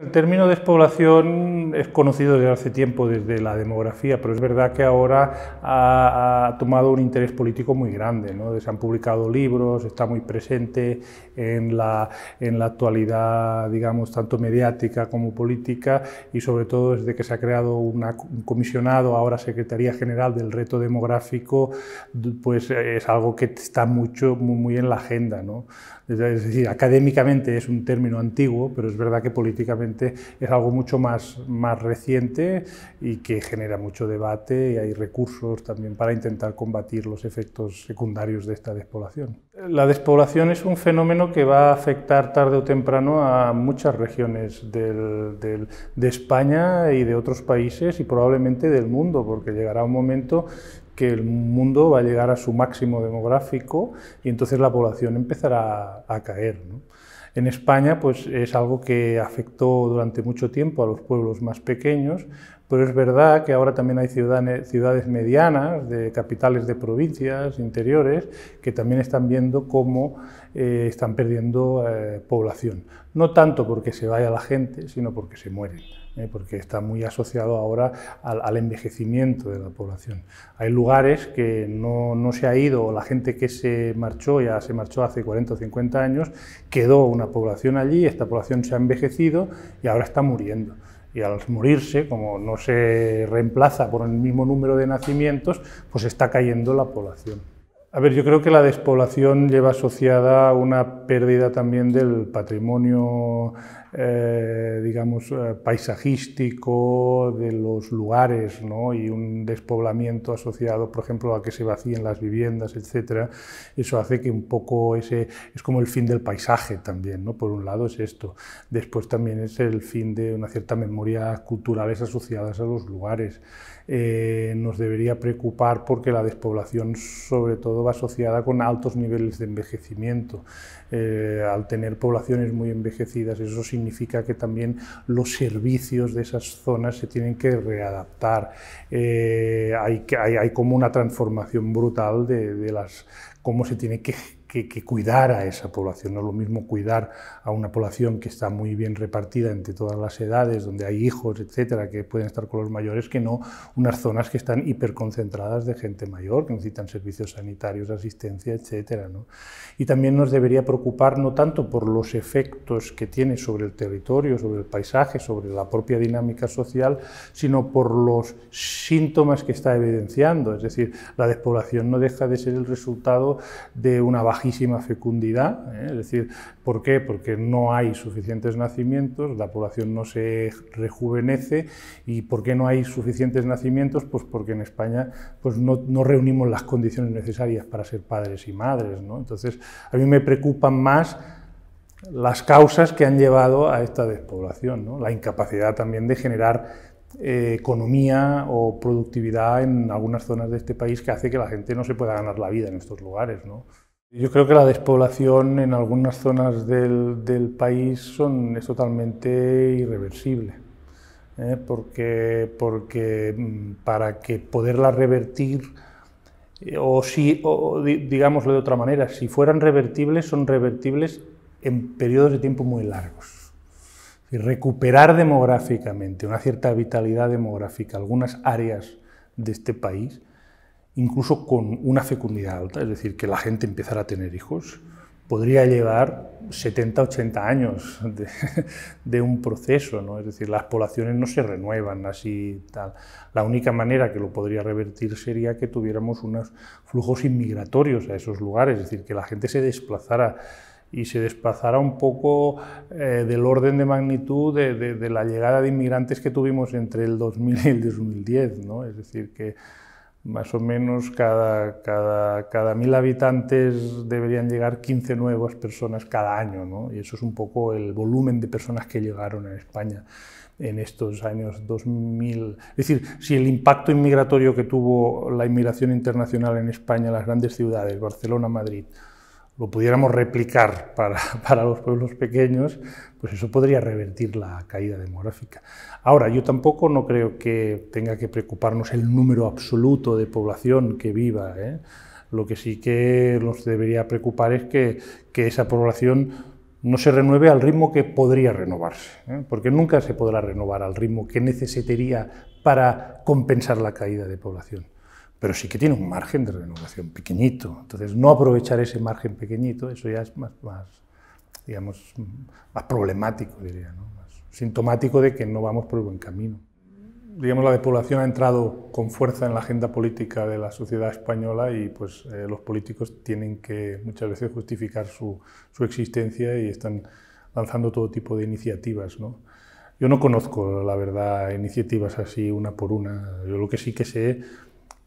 El término despoblación es conocido desde hace tiempo, desde la demografía, pero es verdad que ahora ha, tomado un interés político muy grande. Se han publicado libros, está muy presente en la, en la actualidad, digamos, tanto mediática como política, y sobre todo desde que se ha creado un comisionado, ahora Secretaría General del Reto Demográfico, pues es algo que está mucho, muy, en la agenda. Es decir, académicamente es un término antiguo, pero es verdad que políticamente es algo mucho más, reciente y que genera mucho debate y hay recursos también para intentar combatir los efectos secundarios de esta despoblación. La despoblación es un fenómeno que va a afectar tarde o temprano a muchas regiones de España y de otros países y probablemente del mundo, porque llegará un momento que el mundo va a llegar a su máximo demográfico y entonces la población empezará a, caer. En España pues, es algo que afectó durante mucho tiempo a los pueblos más pequeños, pero es verdad que ahora también hay ciudades medianas, de capitales de provincias, interiores, que también están viendo cómo eh, están perdiendo eh, población. No tanto porque se vaya la gente, sino porque se mueren. ¿eh? porque está muy asociado ahora al, envejecimiento de la población. Hay lugares que no, no, se ha ido, la gente que se marchó, ya se marchó hace 40 o 50 años, quedó una población allí, esta población se ha envejecido y ahora está muriendo. Y al morirse, como no se reemplaza por el mismo número de nacimientos, pues está cayendo la población. A ver, yo creo que la despoblación lleva asociada una pérdida también del patrimonio, eh, digamos, eh, paisajístico de los lugares ¿no? y un despoblamiento asociado, por ejemplo, a que se vacíen las viviendas, etc. Eso hace que un poco ese es como el fin del paisaje también, ¿no? por un lado es esto. Después también es el fin de una cierta memoria cultural asociada a los lugares. Eh, nos debería preocupar porque la despoblación sobre todo va asociada con altos niveles de envejecimiento. Eh, al tener poblaciones muy envejecidas, eso significa que también los servicios de esas zonas se tienen que readaptar. Eh, hay, como una transformación brutal de, de las, cómo se tiene que que, que, cuidar a esa población. No es lo mismo cuidar a una población que está muy bien repartida entre todas las edades, donde hay hijos, etcétera, que pueden estar con los mayores, que no unas zonas que están hiperconcentradas de gente mayor, que necesitan servicios sanitarios, asistencia, etcétera. ¿no? Y también nos debería preocupar no tanto por los efectos que tiene sobre el territorio, sobre el paisaje, sobre la propia dinámica social, sino por los síntomas que está evidenciando. Es decir, la despoblación no deja de ser el resultado de una baja bajísima fecundidad, ¿eh? es decir, ¿por qué? Porque no hay suficientes nacimientos, la población no se rejuvenece y ¿por qué no hay suficientes nacimientos? Pues porque en España pues no, reunimos las condiciones necesarias para ser padres y madres, Entonces, a mí me preocupan más las causas que han llevado a esta despoblación, la incapacidad también de generar eh, economía o productividad en algunas zonas de este país que hace que la gente no se pueda ganar la vida en estos lugares. ¿no? Yo creo que la despoblación en algunas zonas del, país son, es totalmente irreversible, ¿eh? porque, mm, para que poderla revertir, eh, o si, digámoslo de otra manera, si fueran revertibles, son revertibles en periodos de tiempo muy largos. recuperar demográficamente una cierta vitalidad demográfica algunas áreas de este país incluso con una fecundidad alta, es decir, que la gente empezara a tener hijos, podría llevar 70, 80 años de, un proceso, ¿no? es decir, las poblaciones no se renuevan así. Tal. La única manera que lo podría revertir sería que tuviéramos unos flujos inmigratorios a esos lugares, es decir, que la gente se desplazara y se desplazara un poco eh, del orden de magnitud de, de, la llegada de inmigrantes que tuvimos entre el 2000 y el 2010, ¿no? es decir, que más o menos cada, mil habitantes deberían llegar 15 nuevas personas cada año, ¿no? y eso es un poco el volumen de personas que llegaron a España en estos años 2000. Es decir, si el impacto inmigratorio que tuvo la inmigración internacional en España, las grandes ciudades, Barcelona, Madrid, lo pudiéramos replicar para, los pueblos pequeños, pues eso podría revertir la caída demográfica. Ahora, yo tampoco no creo que tenga que preocuparnos el número absoluto de población que viva. ¿eh? Lo que sí que nos debería preocupar es que, esa población no se renueve al ritmo que podría renovarse, ¿eh? porque nunca se podrá renovar al ritmo que necesitaría para compensar la caída de población pero sí que tiene un margen de renovación pequeñito. Entonces, no aprovechar ese margen pequeñito, eso ya es más, más digamos, más problemático, diría, ¿no? más sintomático de que no vamos por el buen camino. Digamos, la despoblación ha entrado con fuerza en la agenda política de la sociedad española y pues eh, los políticos tienen que muchas veces justificar su, su existencia y están lanzando todo tipo de iniciativas, ¿no? Yo no conozco, la verdad, iniciativas así una por una. Yo lo que sí que sé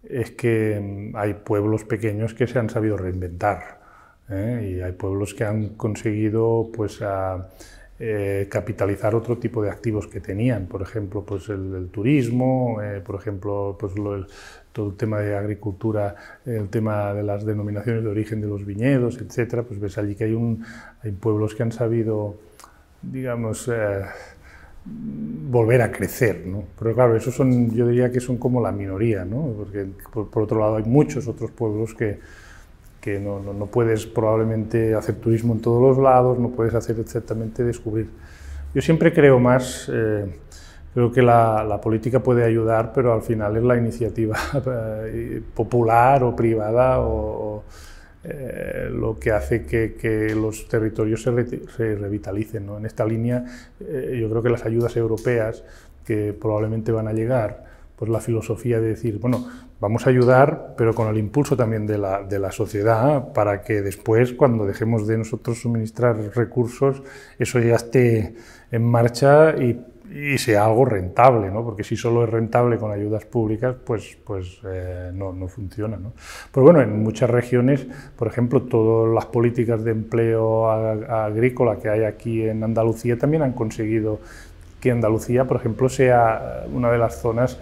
es que mm, hay pueblos pequeños que se han sabido reinventar ¿eh? y hay pueblos que han conseguido pues, eh, capitalizar otro tipo de activos que tenían, por ejemplo, pues el, turismo, eh, por ejemplo, pues todo el tema de agricultura, el tema de las denominaciones de origen de los viñedos, etcétera, pues ves allí que hay, un, hay pueblos que han sabido, digamos, volver a crecer, ¿no? Pero claro, esos son, yo diría que son como la minoría, ¿no? Porque por, otro lado hay muchos otros pueblos que, que no, no, puedes probablemente hacer turismo en todos los lados, no puedes hacer exactamente descubrir. Yo siempre creo más, eh, creo que la, la, política puede ayudar, pero al final es la iniciativa eh, popular o privada o eh, lo que hace que, los territorios se, revitalicen. ¿no? En esta línea, eh, yo creo que las ayudas europeas que probablemente van a llegar, pues la filosofía de decir, bueno, vamos a ayudar, pero con el impulso también de la, de la sociedad, para que después, cuando dejemos de nosotros suministrar recursos, eso ya esté en marcha y y sea algo rentable, ¿no? porque si solo es rentable con ayudas públicas, pues, pues eh, no, funciona. ¿no? Pero bueno, en muchas regiones, por ejemplo, todas las políticas de empleo agrícola que hay aquí en Andalucía también han conseguido que Andalucía, por ejemplo, sea eh, una de las zonas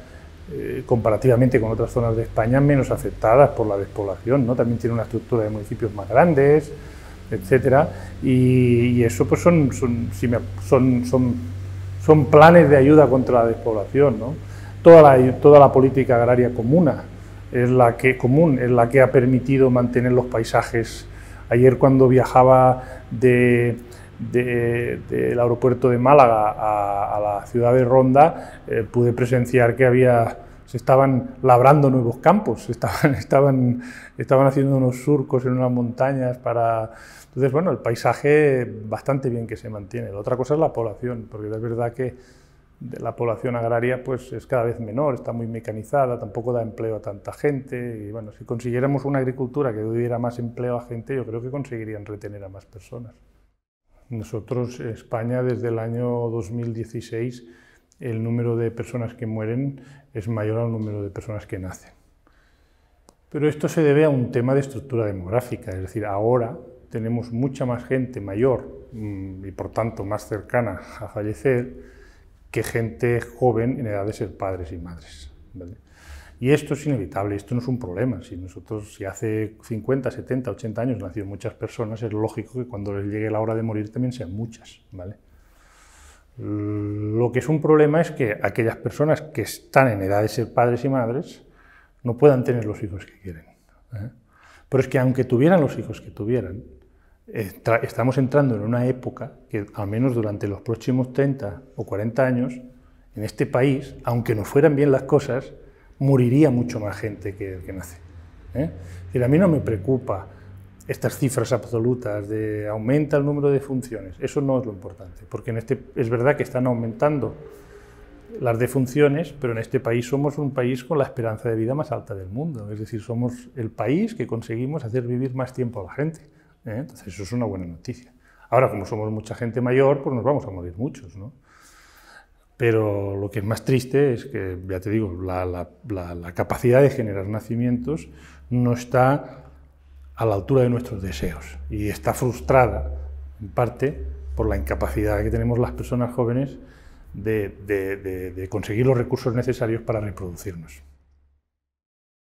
eh, comparativamente con otras zonas de España menos afectadas por la despoblación, ¿no? También tiene una estructura de municipios más grandes, etcétera, y, eso pues son, son son planes de ayuda contra la despoblación, ¿no? toda, la, toda la política agraria es la que común es la que ha permitido mantener los paisajes. Ayer cuando viajaba del aeropuerto de Málaga a, la ciudad de Ronda, eh, pude presenciar que había, se estaban labrando nuevos campos, estaban, estaban, estaban haciendo unos surcos en unas montañas para entonces, bueno, el paisaje bastante bien que se mantiene. La otra cosa es la población, porque es verdad que la población agraria pues, es cada vez menor, está muy mecanizada, tampoco da empleo a tanta gente. Y bueno, si consiguiéramos una agricultura que diera más empleo a gente, yo creo que conseguirían retener a más personas. Nosotros, España, desde el año 2016, el número de personas que mueren es mayor al número de personas que nacen. Pero esto se debe a un tema de estructura demográfica, es decir, ahora tenemos mucha más gente mayor mm, y por tanto más cercana a fallecer que gente joven en edad de ser padres y madres. Y esto es inevitable, esto no es un problema. Si nosotros, si hace 50, 70, 80 años nacieron muchas personas, es lógico que cuando les llegue la hora de morir también sean muchas, ¿vale? Lo que es un problema es que aquellas personas que están en edad de ser padres y madres no puedan tener los hijos que quieren. ¿eh? Pero es que aunque tuvieran los hijos que tuvieran, estamos entrando en una época que al menos durante los próximos 30 o 40 años, en este país, aunque no fueran bien las cosas, moriría mucho más gente que, el que nace. Y ¿eh? a mí no me preocupa estas cifras absolutas de aumenta el número de funciones, eso no es lo importante, porque en este, es verdad que están aumentando las defunciones, pero en este país somos un país con la esperanza de vida más alta del mundo, es decir, somos el país que conseguimos hacer vivir más tiempo a la gente. ¿eh? Entonces eso es una buena noticia. Ahora, como somos mucha gente mayor, pues nos vamos a morir muchos, ¿no? Pero lo que es más triste es que, ya te digo, la, capacidad de generar nacimientos no está a la altura de nuestros deseos y está frustrada, en parte, por la incapacidad que tenemos las personas jóvenes de conseguir los recursos necesarios para reproducirnos.